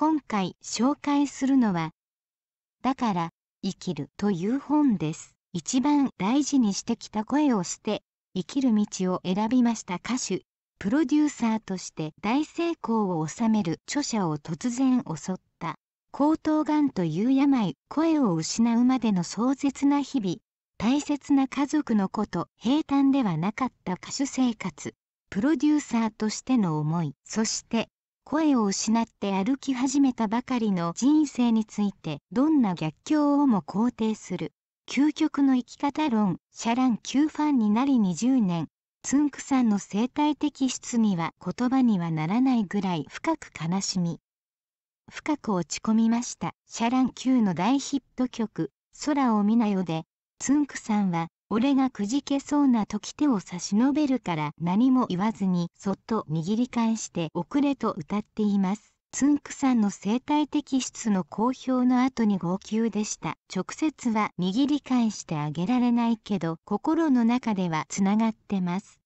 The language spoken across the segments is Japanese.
今回紹介するのは「だから生きる」という本です。一番大事にしてきた声を捨て生きる道を選びました歌手プロデューサーとして大成功を収める著者を突然襲った喉頭がんという病声を失うまでの壮絶な日々大切な家族のこと平坦ではなかった歌手生活プロデューサーとしての思いそして声を失って歩き始めたばかりの人生についてどんな逆境をも肯定する究極の生き方論シャラン Q ファンになり20年つんくさんの生態的質には言葉にはならないぐらい深く悲しみ深く落ち込みましたシャラン Q の大ヒット曲「空を見なよ」でつんくさんは俺がくじけそうな時手を差し伸べるから何も言わずにそっと握り返しておくれと歌っています。つんくさんの生態的質の公表の後に号泣でした。直接は握り返してあげられないけど心の中ではつながってます。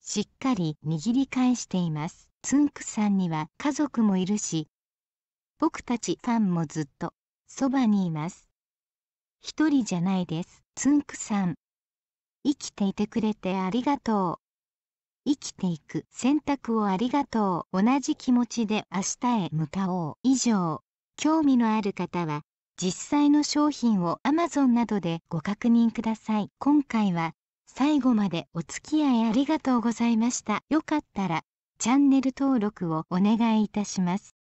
しっかり握り返しています。つんくさんには家族もいるし、僕たちファンもずっとそばにいます。人じゃないです。つんくさん。生きていてくれてありがとう。生きていく選択をありがとう。同じ気持ちで明日へ向かおう。以上、興味のある方は、実際の商品を Amazon などでご確認ください。今回は最後までお付き合いありがとうございました。よかったらチャンネル登録をお願いいたします。